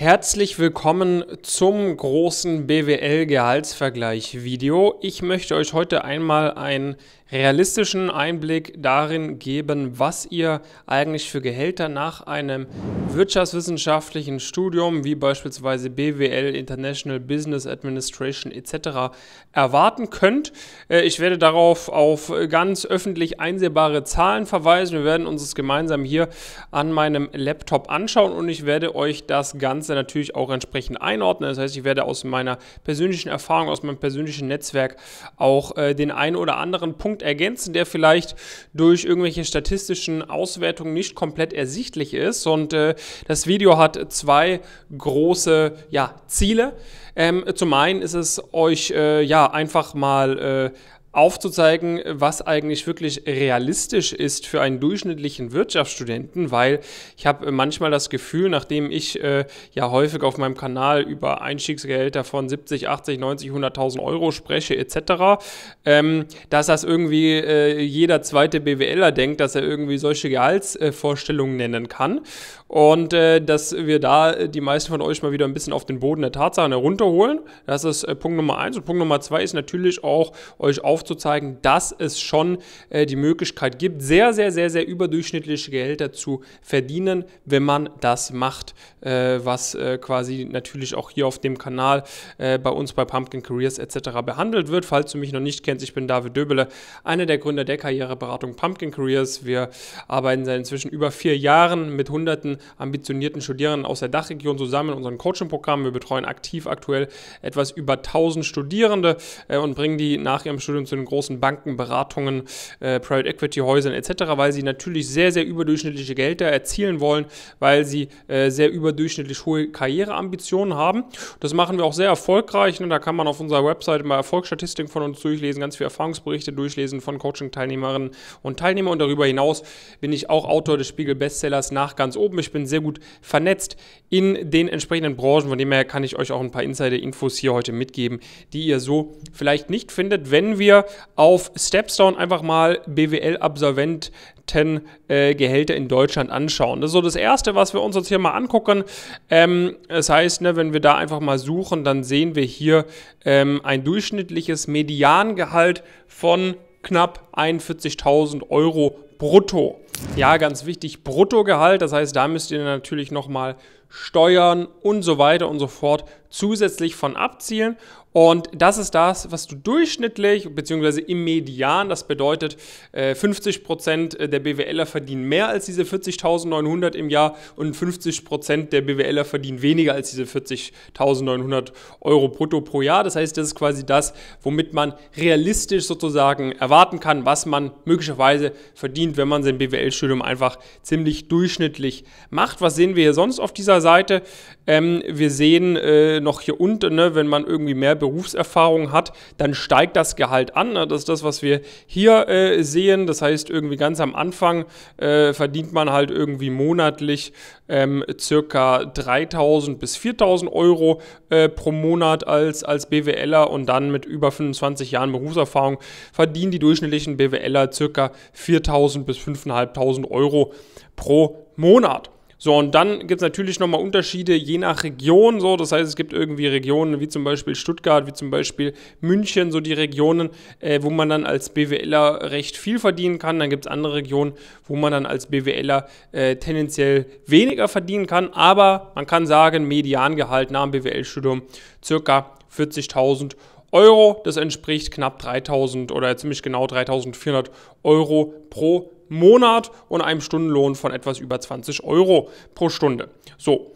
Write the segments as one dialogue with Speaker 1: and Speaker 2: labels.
Speaker 1: Herzlich willkommen zum großen BWL-Gehaltsvergleich-Video. Ich möchte euch heute einmal ein realistischen Einblick darin geben, was ihr eigentlich für Gehälter nach einem wirtschaftswissenschaftlichen Studium wie beispielsweise BWL, International Business Administration etc. erwarten könnt. Äh, ich werde darauf auf ganz öffentlich einsehbare Zahlen verweisen. Wir werden uns das gemeinsam hier an meinem Laptop anschauen und ich werde euch das Ganze natürlich auch entsprechend einordnen. Das heißt, ich werde aus meiner persönlichen Erfahrung, aus meinem persönlichen Netzwerk auch äh, den einen oder anderen Punkt Punkt ergänzen, der vielleicht durch irgendwelche statistischen Auswertungen nicht komplett ersichtlich ist. Und äh, das Video hat zwei große ja, Ziele. Ähm, zum einen ist es euch äh, ja einfach mal äh, aufzuzeigen, was eigentlich wirklich realistisch ist für einen durchschnittlichen Wirtschaftsstudenten, weil ich habe äh, manchmal das Gefühl, nachdem ich äh, ja häufig auf meinem Kanal über Einstiegsgehälter von 70, 80, 90, 100.000 Euro spreche etc., ähm, dass das irgendwie äh, jeder zweite BWLer denkt, dass er irgendwie solche Gehaltsvorstellungen nennen kann und äh, dass wir da äh, die meisten von euch mal wieder ein bisschen auf den Boden der Tatsachen herunterholen. Das ist äh, Punkt Nummer eins. Und Punkt Nummer zwei ist natürlich auch, euch aufzuzeigen, dass es schon äh, die Möglichkeit gibt, sehr, sehr, sehr, sehr überdurchschnittliche Gehälter zu verdienen, wenn man das macht, äh, was äh, quasi natürlich auch hier auf dem Kanal bei uns bei Pumpkin Careers etc. behandelt wird. Falls du mich noch nicht kennst, ich bin David Döbele, einer der Gründer der Karriereberatung Pumpkin Careers. Wir arbeiten seit inzwischen über vier Jahren mit hunderten ambitionierten Studierenden aus der Dachregion zusammen in unserem Coaching-Programm. Wir betreuen aktiv aktuell etwas über 1000 Studierende äh, und bringen die nach ihrem Studium zu den großen Banken, Beratungen, äh, Private Equity Häusern etc., weil sie natürlich sehr, sehr überdurchschnittliche Gelder erzielen wollen, weil sie äh, sehr überdurchschnittlich hohe Karriereambitionen haben. Das machen wir auch sehr erfolgreich. Ne? Da kann man auf unserer Website mal Erfolgsstatistiken von uns durchlesen, ganz viele Erfahrungsberichte durchlesen von Coaching-Teilnehmerinnen und Teilnehmern. Und darüber hinaus bin ich auch Autor des Spiegel-Bestsellers nach ganz oben. Ich ich bin sehr gut vernetzt in den entsprechenden Branchen. Von dem her kann ich euch auch ein paar Insider-Infos hier heute mitgeben, die ihr so vielleicht nicht findet, wenn wir auf Stepstone einfach mal BWL-Absolvent äh, Gehälter in Deutschland anschauen. Das ist so das Erste, was wir uns jetzt hier mal angucken. Ähm, das heißt, ne, wenn wir da einfach mal suchen, dann sehen wir hier ähm, ein durchschnittliches Mediangehalt von knapp 41.000 Euro brutto. Ja, ganz wichtig, Bruttogehalt. Das heißt, da müsst ihr natürlich nochmal Steuern und so weiter und so fort zusätzlich von abzielen. Und das ist das, was du durchschnittlich bzw. im Median, das bedeutet 50% äh, der BWLer verdienen mehr als diese 40.900 im Jahr und 50% der BWLer verdienen weniger als diese 40.900 Euro brutto pro Jahr. Das heißt, das ist quasi das, womit man realistisch sozusagen erwarten kann, was man möglicherweise verdient, wenn man sein BWL-Studium einfach ziemlich durchschnittlich macht. Was sehen wir hier sonst auf dieser Seite? Ähm, wir sehen äh, noch hier unten, ne, wenn man irgendwie mehr Berufserfahrung hat, dann steigt das Gehalt an. Ne? Das ist das, was wir hier äh, sehen. Das heißt, irgendwie ganz am Anfang äh, verdient man halt irgendwie monatlich ähm, circa 3000 bis 4000 Euro äh, pro Monat als, als BWLer und dann mit über 25 Jahren Berufserfahrung verdienen die durchschnittlichen BWLer circa 4000 bis 5500 Euro pro Monat. So, und dann gibt es natürlich nochmal Unterschiede je nach Region. So, das heißt, es gibt irgendwie Regionen wie zum Beispiel Stuttgart, wie zum Beispiel München, so die Regionen, äh, wo man dann als BWLer recht viel verdienen kann. Dann gibt es andere Regionen, wo man dann als BWLer äh, tendenziell weniger verdienen kann. Aber man kann sagen, Mediangehalt nach dem BWL-Studium circa 40.000 Euro. Das entspricht knapp 3.000 oder ziemlich genau 3.400 Euro pro Monat und einem Stundenlohn von etwas über 20 Euro pro Stunde. So,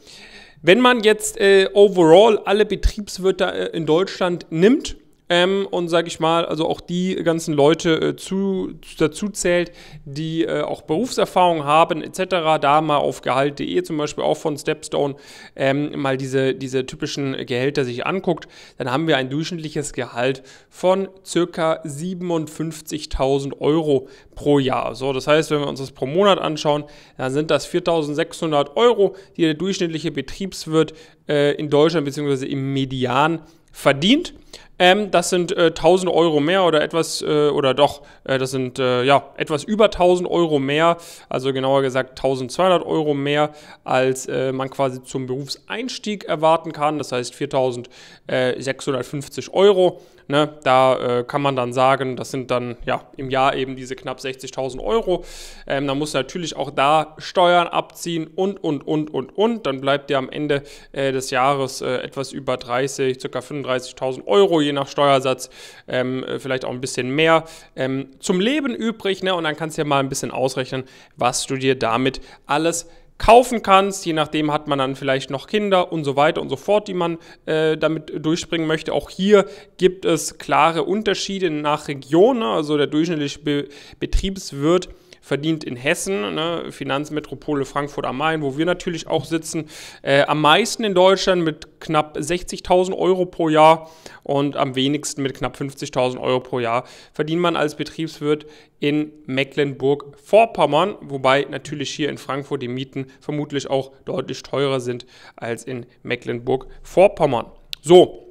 Speaker 1: wenn man jetzt äh, overall alle Betriebswirte äh, in Deutschland nimmt, ähm, und sage ich mal, also auch die ganzen Leute äh, zu, dazu zählt, die äh, auch Berufserfahrung haben etc., da mal auf Gehalt.de zum Beispiel auch von Stepstone ähm, mal diese, diese typischen Gehälter sich anguckt, dann haben wir ein durchschnittliches Gehalt von circa 57.000 Euro pro Jahr. So, das heißt, wenn wir uns das pro Monat anschauen, dann sind das 4.600 Euro, die der durchschnittliche Betriebswirt äh, in Deutschland bzw. im Median verdient. Ähm, das sind äh, 1000 Euro mehr oder etwas, äh, oder doch, äh, das sind äh, ja etwas über 1000 Euro mehr, also genauer gesagt 1200 Euro mehr, als äh, man quasi zum Berufseinstieg erwarten kann, das heißt 4650 äh, Euro. Ne, da äh, kann man dann sagen, das sind dann ja im Jahr eben diese knapp 60.000 Euro. Ähm, dann muss natürlich auch da Steuern abziehen und und und und und. Dann bleibt dir am Ende äh, des Jahres äh, etwas über 30, ca. 35.000 Euro, je nach Steuersatz, ähm, äh, vielleicht auch ein bisschen mehr ähm, zum Leben übrig. Ne? Und dann kannst du ja mal ein bisschen ausrechnen, was du dir damit alles kaufen kannst. Je nachdem hat man dann vielleicht noch Kinder und so weiter und so fort, die man äh, damit durchspringen möchte. Auch hier gibt es klare Unterschiede nach Region. Ne? Also der durchschnittliche Be Betriebswirt verdient in Hessen, ne, Finanzmetropole Frankfurt am Main, wo wir natürlich auch sitzen, äh, am meisten in Deutschland mit knapp 60.000 Euro pro Jahr und am wenigsten mit knapp 50.000 Euro pro Jahr verdient man als Betriebswirt in Mecklenburg-Vorpommern, wobei natürlich hier in Frankfurt die Mieten vermutlich auch deutlich teurer sind als in Mecklenburg-Vorpommern. So,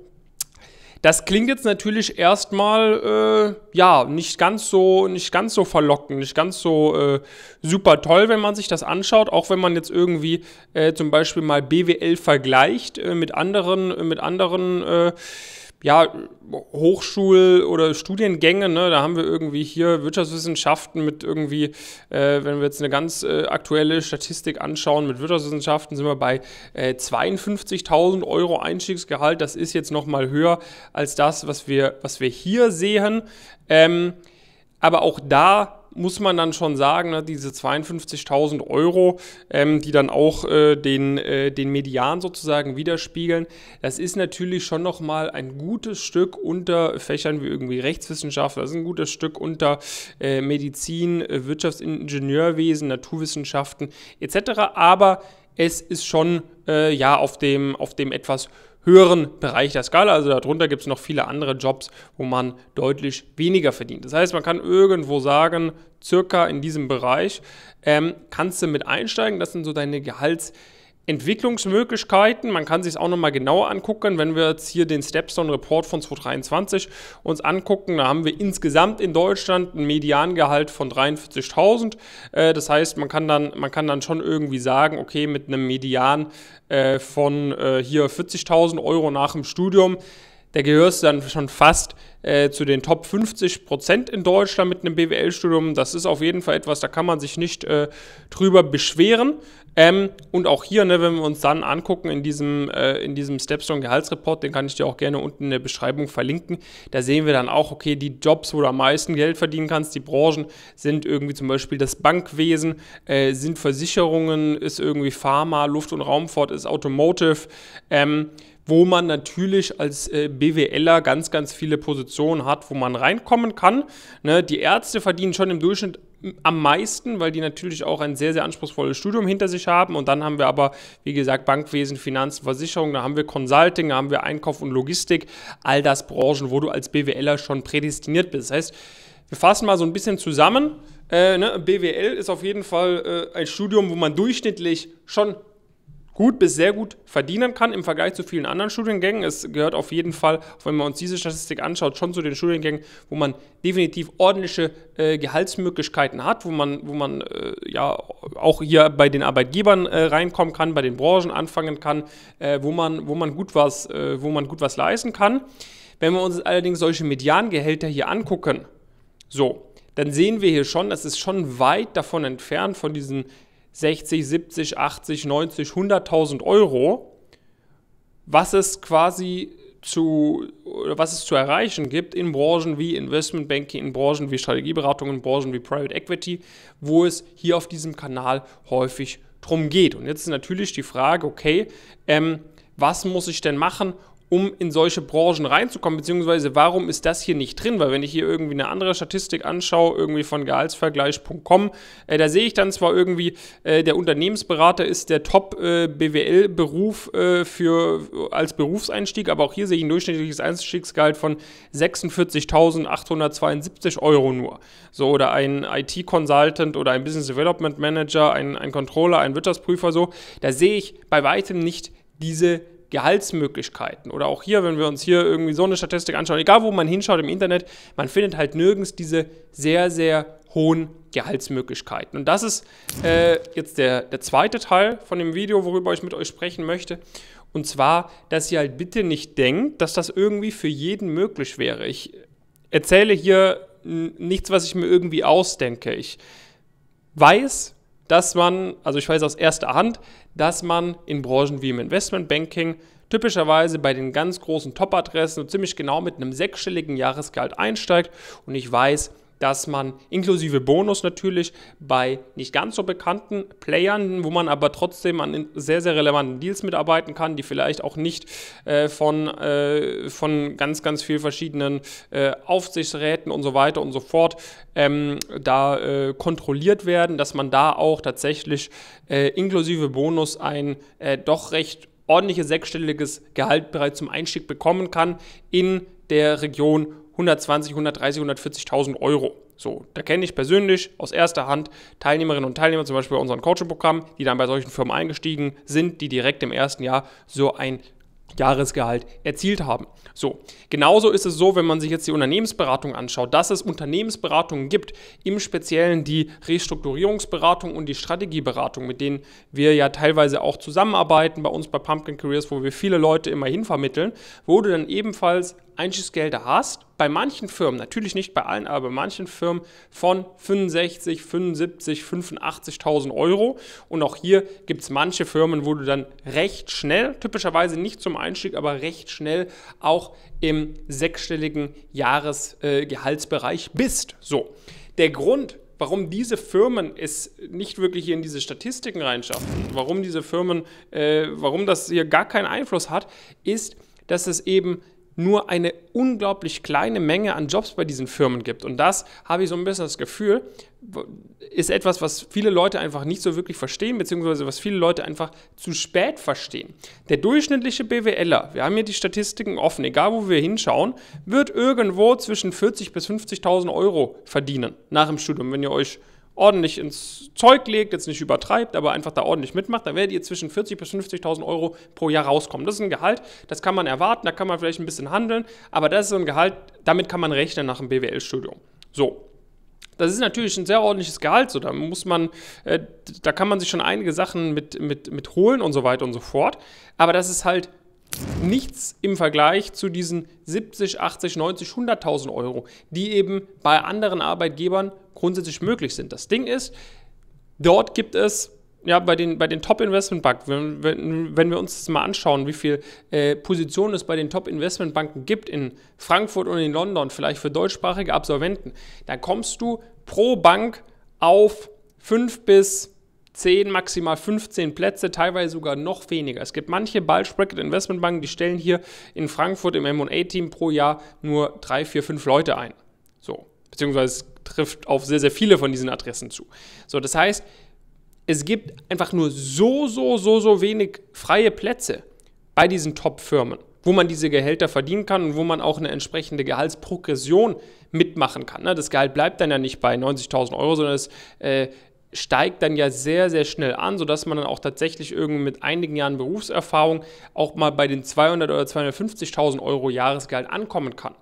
Speaker 1: das klingt jetzt natürlich erstmal äh, ja nicht ganz so nicht ganz so verlockend, nicht ganz so äh, super toll, wenn man sich das anschaut. Auch wenn man jetzt irgendwie äh, zum Beispiel mal BWL vergleicht äh, mit anderen mit anderen äh, ja, Hochschul- oder Studiengänge, ne? da haben wir irgendwie hier Wirtschaftswissenschaften mit irgendwie, äh, wenn wir jetzt eine ganz äh, aktuelle Statistik anschauen, mit Wirtschaftswissenschaften sind wir bei äh, 52.000 Euro Einstiegsgehalt. Das ist jetzt nochmal höher als das, was wir, was wir hier sehen. Ähm, aber auch da muss man dann schon sagen, ne, diese 52.000 Euro, ähm, die dann auch äh, den, äh, den Median sozusagen widerspiegeln, das ist natürlich schon nochmal ein gutes Stück unter Fächern wie irgendwie Rechtswissenschaft, das ist ein gutes Stück unter äh, Medizin, äh, Wirtschaftsingenieurwesen, Naturwissenschaften etc. Aber es ist schon äh, ja auf dem, auf dem etwas höheren höheren Bereich der Skala. Also darunter gibt es noch viele andere Jobs, wo man deutlich weniger verdient. Das heißt, man kann irgendwo sagen, circa in diesem Bereich ähm, kannst du mit einsteigen. Das sind so deine Gehalts- Entwicklungsmöglichkeiten. Man kann sich es auch nochmal genauer angucken, wenn wir jetzt hier den Stepstone Report von 2023 uns angucken. Da haben wir insgesamt in Deutschland ein Mediangehalt von 43.000. Äh, das heißt, man kann, dann, man kann dann schon irgendwie sagen, okay, mit einem Median äh, von äh, hier 40.000 Euro nach dem Studium da gehörst du dann schon fast äh, zu den Top 50 Prozent in Deutschland mit einem BWL-Studium. Das ist auf jeden Fall etwas, da kann man sich nicht äh, drüber beschweren. Ähm, und auch hier, ne, wenn wir uns dann angucken in diesem, äh, in diesem Stepstone-Gehaltsreport, den kann ich dir auch gerne unten in der Beschreibung verlinken, da sehen wir dann auch, okay, die Jobs, wo du am meisten Geld verdienen kannst, die Branchen sind irgendwie zum Beispiel das Bankwesen, äh, sind Versicherungen, ist irgendwie Pharma, Luft- und Raumfahrt, ist Automotive. Ähm, wo man natürlich als äh, BWLer ganz, ganz viele Positionen hat, wo man reinkommen kann. Ne, die Ärzte verdienen schon im Durchschnitt am meisten, weil die natürlich auch ein sehr, sehr anspruchsvolles Studium hinter sich haben. Und dann haben wir aber, wie gesagt, Bankwesen, Finanzen, Versicherung, da haben wir Consulting, da haben wir Einkauf und Logistik, all das Branchen, wo du als BWLer schon prädestiniert bist. Das heißt, wir fassen mal so ein bisschen zusammen. Äh, ne? BWL ist auf jeden Fall äh, ein Studium, wo man durchschnittlich schon gut bis sehr gut verdienen kann im Vergleich zu vielen anderen Studiengängen. Es gehört auf jeden Fall, wenn man uns diese Statistik anschaut, schon zu den Studiengängen, wo man definitiv ordentliche äh, Gehaltsmöglichkeiten hat, wo man, wo man äh, ja auch hier bei den Arbeitgebern äh, reinkommen kann, bei den Branchen anfangen kann, äh, wo, man, wo, man gut was, äh, wo man gut was leisten kann. Wenn wir uns allerdings solche Mediangehälter hier angucken, so, dann sehen wir hier schon, das ist schon weit davon entfernt von diesen 60, 70, 80, 90, 100.000 Euro, was es quasi zu, was es zu erreichen gibt in Branchen wie Investmentbanking, in Branchen wie Strategieberatung, in Branchen wie Private Equity, wo es hier auf diesem Kanal häufig drum geht. Und jetzt ist natürlich die Frage, okay, ähm, was muss ich denn machen, um in solche Branchen reinzukommen, beziehungsweise warum ist das hier nicht drin? Weil wenn ich hier irgendwie eine andere Statistik anschaue, irgendwie von Gehaltsvergleich.com, äh, da sehe ich dann zwar irgendwie, äh, der Unternehmensberater ist der Top-BWL-Beruf äh, äh, für als Berufseinstieg, aber auch hier sehe ich ein durchschnittliches Einstiegsgehalt von 46.872 Euro nur. So, oder ein IT-Consultant oder ein Business Development Manager, ein, ein Controller, ein Wirtschaftsprüfer, so, da sehe ich bei weitem nicht diese Gehaltsmöglichkeiten. Oder auch hier, wenn wir uns hier irgendwie so eine Statistik anschauen, egal wo man hinschaut im Internet, man findet halt nirgends diese sehr, sehr hohen Gehaltsmöglichkeiten. Und das ist äh, jetzt der, der zweite Teil von dem Video, worüber ich mit euch sprechen möchte. Und zwar, dass ihr halt bitte nicht denkt, dass das irgendwie für jeden möglich wäre. Ich erzähle hier nichts, was ich mir irgendwie ausdenke. Ich weiß, dass man, also ich weiß aus erster Hand, dass man in Branchen wie im Investmentbanking typischerweise bei den ganz großen Top-Adressen ziemlich genau mit einem sechsstelligen Jahresgehalt einsteigt. Und ich weiß, dass man inklusive Bonus natürlich bei nicht ganz so bekannten Playern, wo man aber trotzdem an sehr, sehr relevanten Deals mitarbeiten kann, die vielleicht auch nicht äh, von, äh, von ganz, ganz vielen verschiedenen äh, Aufsichtsräten und so weiter und so fort ähm, da äh, kontrolliert werden, dass man da auch tatsächlich äh, inklusive Bonus ein äh, doch recht ordentliches sechsstelliges Gehalt bereits zum Einstieg bekommen kann in der Region 120, 130, 140.000 Euro. So, da kenne ich persönlich aus erster Hand Teilnehmerinnen und Teilnehmer, zum Beispiel bei unserem Coaching-Programm, die dann bei solchen Firmen eingestiegen sind, die direkt im ersten Jahr so ein Jahresgehalt erzielt haben. So, genauso ist es so, wenn man sich jetzt die Unternehmensberatung anschaut, dass es Unternehmensberatungen gibt, im Speziellen die Restrukturierungsberatung und die Strategieberatung, mit denen wir ja teilweise auch zusammenarbeiten bei uns bei Pumpkin Careers, wo wir viele Leute immer hin vermitteln, wo du dann ebenfalls Einstiegsgelder hast, bei manchen Firmen, natürlich nicht bei allen, aber bei manchen Firmen von 65, 75, 85.000 Euro. Und auch hier gibt es manche Firmen, wo du dann recht schnell, typischerweise nicht zum Einstieg, aber recht schnell auch im sechsstelligen Jahresgehaltsbereich äh, bist. So, der Grund, warum diese Firmen es nicht wirklich hier in diese Statistiken reinschaffen, warum diese Firmen, äh, warum das hier gar keinen Einfluss hat, ist, dass es eben nur eine unglaublich kleine Menge an Jobs bei diesen Firmen gibt. Und das habe ich so ein bisschen das Gefühl, ist etwas, was viele Leute einfach nicht so wirklich verstehen, beziehungsweise was viele Leute einfach zu spät verstehen. Der durchschnittliche BWLer, wir haben hier die Statistiken offen, egal wo wir hinschauen, wird irgendwo zwischen 40.000 bis 50.000 Euro verdienen nach dem Studium, wenn ihr euch ordentlich ins Zeug legt, jetzt nicht übertreibt, aber einfach da ordentlich mitmacht, dann werdet ihr zwischen 40.000 bis 50.000 Euro pro Jahr rauskommen. Das ist ein Gehalt, das kann man erwarten, da kann man vielleicht ein bisschen handeln, aber das ist so ein Gehalt, damit kann man rechnen nach dem BWL-Studium. So, das ist natürlich ein sehr ordentliches Gehalt, so da muss man, äh, da kann man sich schon einige Sachen mit, mit, mit holen und so weiter und so fort. Aber das ist halt nichts im Vergleich zu diesen 70, 80, 90, 100.000 Euro, die eben bei anderen Arbeitgebern grundsätzlich möglich sind. Das Ding ist, dort gibt es ja, bei den, bei den Top-Investmentbanken, wenn, wenn, wenn wir uns das mal anschauen, wie viele äh, Positionen es bei den Top-Investmentbanken gibt in Frankfurt und in London, vielleicht für deutschsprachige Absolventen, dann kommst du pro Bank auf 5 bis 10, maximal 15 Plätze, teilweise sogar noch weniger. Es gibt manche Bulge Investmentbanken, die stellen hier in Frankfurt im M&A-Team pro Jahr nur 3, 4, 5 Leute ein. So, beziehungsweise trifft auf sehr, sehr viele von diesen Adressen zu. So, das heißt, es gibt einfach nur so, so, so, so wenig freie Plätze bei diesen Top-Firmen, wo man diese Gehälter verdienen kann und wo man auch eine entsprechende Gehaltsprogression mitmachen kann. Ne, das Gehalt bleibt dann ja nicht bei 90.000 Euro, sondern es äh, steigt dann ja sehr, sehr schnell an, sodass man dann auch tatsächlich irgendwie mit einigen Jahren Berufserfahrung auch mal bei den 200 oder 250.000 Euro Jahresgehalt ankommen kann.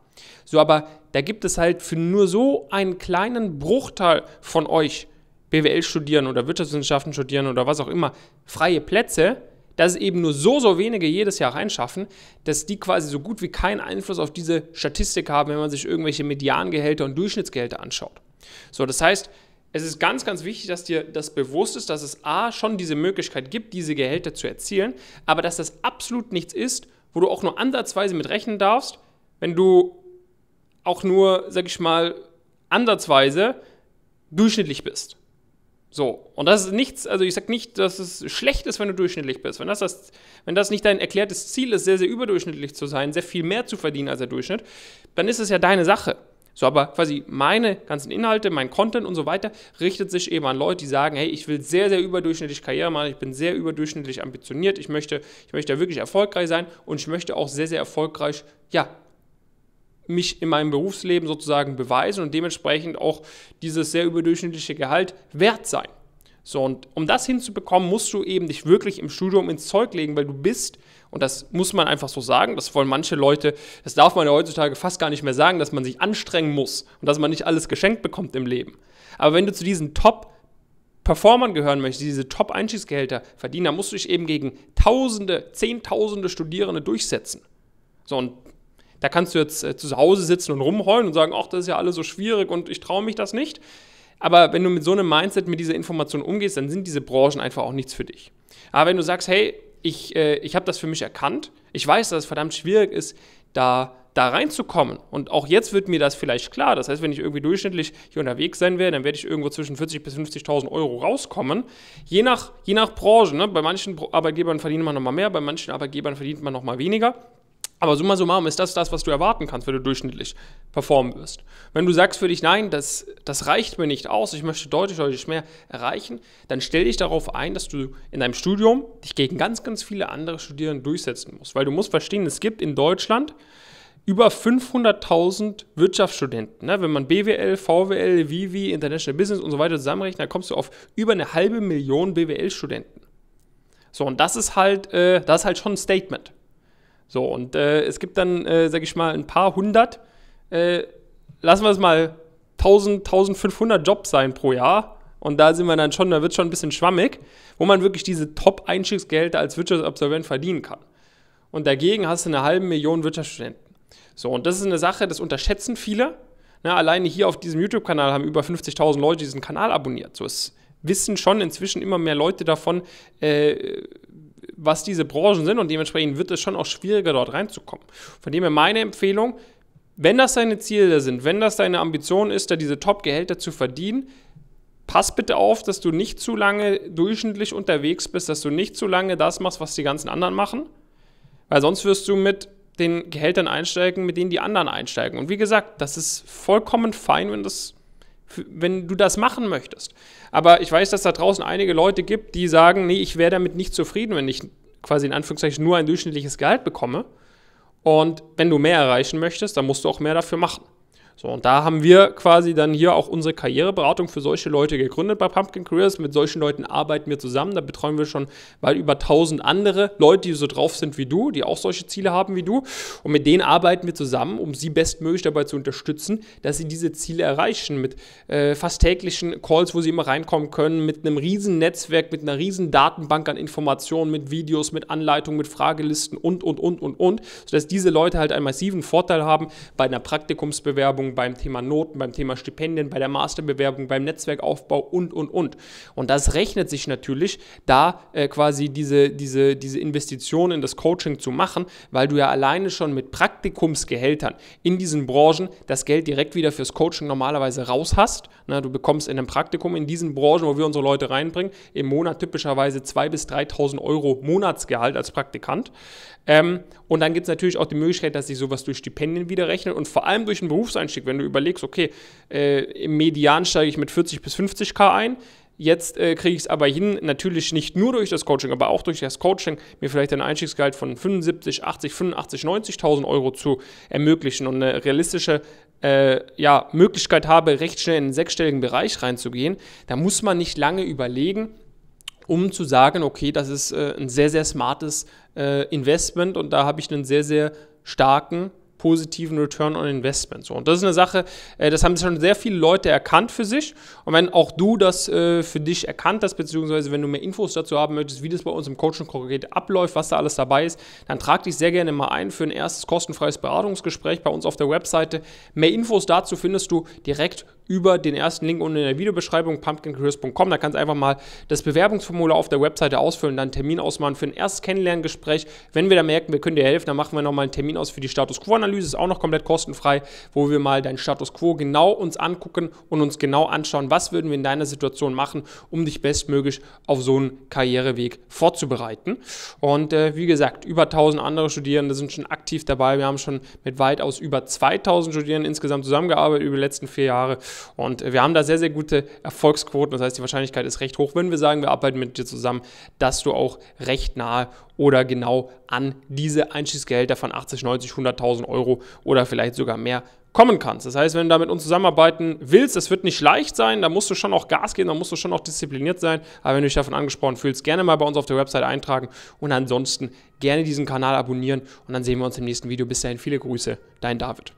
Speaker 1: So, aber da gibt es halt für nur so einen kleinen Bruchteil von euch, BWL studieren oder Wirtschaftswissenschaften studieren oder was auch immer, freie Plätze, dass es eben nur so, so wenige jedes Jahr reinschaffen, dass die quasi so gut wie keinen Einfluss auf diese Statistik haben, wenn man sich irgendwelche Mediangehälter und Durchschnittsgehälter anschaut. So, das heißt, es ist ganz, ganz wichtig, dass dir das bewusst ist, dass es A, schon diese Möglichkeit gibt, diese Gehälter zu erzielen, aber dass das absolut nichts ist, wo du auch nur ansatzweise mit rechnen darfst, wenn du auch nur, sag ich mal, ansatzweise durchschnittlich bist. So, und das ist nichts, also ich sag nicht, dass es schlecht ist, wenn du durchschnittlich bist. Wenn das, das, wenn das nicht dein erklärtes Ziel ist, sehr, sehr überdurchschnittlich zu sein, sehr viel mehr zu verdienen als der Durchschnitt, dann ist es ja deine Sache. So, aber quasi meine ganzen Inhalte, mein Content und so weiter richtet sich eben an Leute, die sagen, hey, ich will sehr, sehr überdurchschnittlich Karriere machen, ich bin sehr überdurchschnittlich ambitioniert, ich möchte, ich möchte wirklich erfolgreich sein und ich möchte auch sehr, sehr erfolgreich, ja, mich in meinem Berufsleben sozusagen beweisen und dementsprechend auch dieses sehr überdurchschnittliche Gehalt wert sein. So, und um das hinzubekommen, musst du eben dich wirklich im Studium ins Zeug legen, weil du bist und das muss man einfach so sagen. Das wollen manche Leute, das darf man ja heutzutage fast gar nicht mehr sagen, dass man sich anstrengen muss und dass man nicht alles geschenkt bekommt im Leben. Aber wenn du zu diesen Top- Performern gehören möchtest, diese Top-Einstiegsgehälter verdienen, dann musst du dich eben gegen Tausende, Zehntausende Studierende durchsetzen. So, und da kannst du jetzt äh, zu Hause sitzen und rumheulen und sagen, ach, das ist ja alles so schwierig und ich traue mich das nicht. Aber wenn du mit so einem Mindset, mit dieser Information umgehst, dann sind diese Branchen einfach auch nichts für dich. Aber wenn du sagst, hey, ich, äh, ich habe das für mich erkannt. Ich weiß, dass es verdammt schwierig ist, da, da reinzukommen. Und auch jetzt wird mir das vielleicht klar. Das heißt, wenn ich irgendwie durchschnittlich hier unterwegs sein werde, dann werde ich irgendwo zwischen 40.000 bis 50.000 Euro rauskommen. Je nach, je nach Branche. Ne? Bei manchen Arbeitgebern verdient man nochmal mehr, bei manchen Arbeitgebern verdient man nochmal weniger. Aber summa summarum ist das das, was du erwarten kannst, wenn du durchschnittlich performen wirst. Wenn du sagst für dich, nein, das, das reicht mir nicht aus, ich möchte deutlich, deutlich mehr erreichen, dann stell dich darauf ein, dass du in deinem Studium dich gegen ganz, ganz viele andere Studierende durchsetzen musst. Weil du musst verstehen, es gibt in Deutschland über 500.000 Wirtschaftsstudenten. Ne? Wenn man BWL, VWL, Vivi, e, International Business und so weiter zusammenrechnet, dann kommst du auf über eine halbe Million BWL-Studenten. So, und das ist halt, äh, das ist halt schon ein Statement. So, und äh, es gibt dann, äh, sag ich mal, ein paar hundert, äh, lassen wir es mal 1000, 1500 Jobs sein pro Jahr. Und da sind wir dann schon, da wird schon ein bisschen schwammig, wo man wirklich diese Top-Einstiegsgelder als Wirtschaftsabsolvent verdienen kann. Und dagegen hast du eine halbe Million Wirtschaftsstudenten. So, und das ist eine Sache, das unterschätzen viele. Na, ne, alleine hier auf diesem YouTube-Kanal haben über 50.000 Leute diesen Kanal abonniert. So, es wissen schon inzwischen immer mehr Leute davon, äh, was diese Branchen sind und dementsprechend wird es schon auch schwieriger, dort reinzukommen. Von dem her meine Empfehlung, wenn das deine Ziele sind, wenn das deine Ambition ist, da diese Top-Gehälter zu verdienen, pass bitte auf, dass du nicht zu lange durchschnittlich unterwegs bist, dass du nicht zu lange das machst, was die ganzen anderen machen, weil sonst wirst du mit den Gehältern einsteigen, mit denen die anderen einsteigen. Und wie gesagt, das ist vollkommen fein, wenn das wenn du das machen möchtest. Aber ich weiß, dass da draußen einige Leute gibt, die sagen, nee, ich wäre damit nicht zufrieden, wenn ich quasi in Anführungszeichen nur ein durchschnittliches Gehalt bekomme. Und wenn du mehr erreichen möchtest, dann musst du auch mehr dafür machen. So, und da haben wir quasi dann hier auch unsere Karriereberatung für solche Leute gegründet bei Pumpkin Careers. Mit solchen Leuten arbeiten wir zusammen. Da betreuen wir schon weit über 1000 andere Leute, die so drauf sind wie du, die auch solche Ziele haben wie du. Und mit denen arbeiten wir zusammen, um sie bestmöglich dabei zu unterstützen, dass sie diese Ziele erreichen. Mit äh, fast täglichen Calls, wo sie immer reinkommen können, mit einem riesen Netzwerk, mit einer riesen Datenbank an Informationen, mit Videos, mit Anleitungen, mit Fragelisten und, und, und, und, und. Sodass diese Leute halt einen massiven Vorteil haben bei einer Praktikumsbewerbung Bewerbung, beim Thema Noten, beim Thema Stipendien, bei der Masterbewerbung, beim Netzwerkaufbau und, und, und. Und das rechnet sich natürlich, da äh, quasi diese, diese, diese Investition in das Coaching zu machen, weil du ja alleine schon mit Praktikumsgehältern in diesen Branchen das Geld direkt wieder fürs Coaching normalerweise raus hast. Na, du bekommst in einem Praktikum in diesen Branchen, wo wir unsere Leute reinbringen, im Monat typischerweise 2.000 bis 3.000 Euro Monatsgehalt als Praktikant. Ähm, und dann gibt es natürlich auch die Möglichkeit, dass sich sowas durch Stipendien wieder rechnet und vor allem durch einen Berufseinstieg Einstieg. Wenn du überlegst, okay, äh, im Median steige ich mit 40 bis 50k ein, Jetzt äh, kriege ich es aber hin, natürlich nicht nur durch das Coaching, aber auch durch das Coaching, mir vielleicht ein Einstiegsgehalt von 75, 80, 85, 90.000 Euro zu ermöglichen und eine realistische äh, ja, Möglichkeit habe, recht schnell in den sechsstelligen Bereich reinzugehen. Da muss man nicht lange überlegen, um zu sagen, okay, das ist äh, ein sehr, sehr smartes äh, Investment und da habe ich einen sehr, sehr starken positiven Return on Investment. So, und das ist eine Sache, äh, das haben schon sehr viele Leute erkannt für sich. Und wenn auch du das äh, für dich erkannt hast, beziehungsweise wenn du mehr Infos dazu haben möchtest, wie das bei uns im Coaching-Konkret abläuft, was da alles dabei ist, dann trag dich sehr gerne mal ein für ein erstes kostenfreies Beratungsgespräch bei uns auf der Webseite. Mehr Infos dazu findest du direkt über den ersten Link unten in der Videobeschreibung, pumpkincareers.com. Da kannst du einfach mal das Bewerbungsformular auf der Webseite ausfüllen, dann einen Termin ausmachen für ein erstes Kennenlerngespräch. Wenn wir da merken, wir können dir helfen, dann machen wir nochmal einen Termin aus für die Status Quo-Analyse. Analyse ist auch noch komplett kostenfrei, wo wir mal deinen Status Quo genau uns angucken und uns genau anschauen, was würden wir in deiner Situation machen, um dich bestmöglich auf so einen Karriereweg vorzubereiten. Und äh, wie gesagt, über 1000 andere Studierende sind schon aktiv dabei. Wir haben schon mit weitaus über 2000 Studierenden insgesamt zusammengearbeitet über die letzten vier Jahre und äh, wir haben da sehr, sehr gute Erfolgsquoten. Das heißt, die Wahrscheinlichkeit ist recht hoch, wenn wir sagen, wir arbeiten mit dir zusammen, dass du auch recht nahe oder genau an diese Einstiegsgehälter von 80, 90, 100.000 Euro oder vielleicht sogar mehr kommen kannst. Das heißt, wenn du da mit uns zusammenarbeiten willst, das wird nicht leicht sein, da musst du schon auch Gas geben, da musst du schon auch diszipliniert sein, aber wenn du dich davon angesprochen fühlst, gerne mal bei uns auf der Website eintragen und ansonsten gerne diesen Kanal abonnieren und dann sehen wir uns im nächsten Video. Bis dahin viele Grüße, dein David.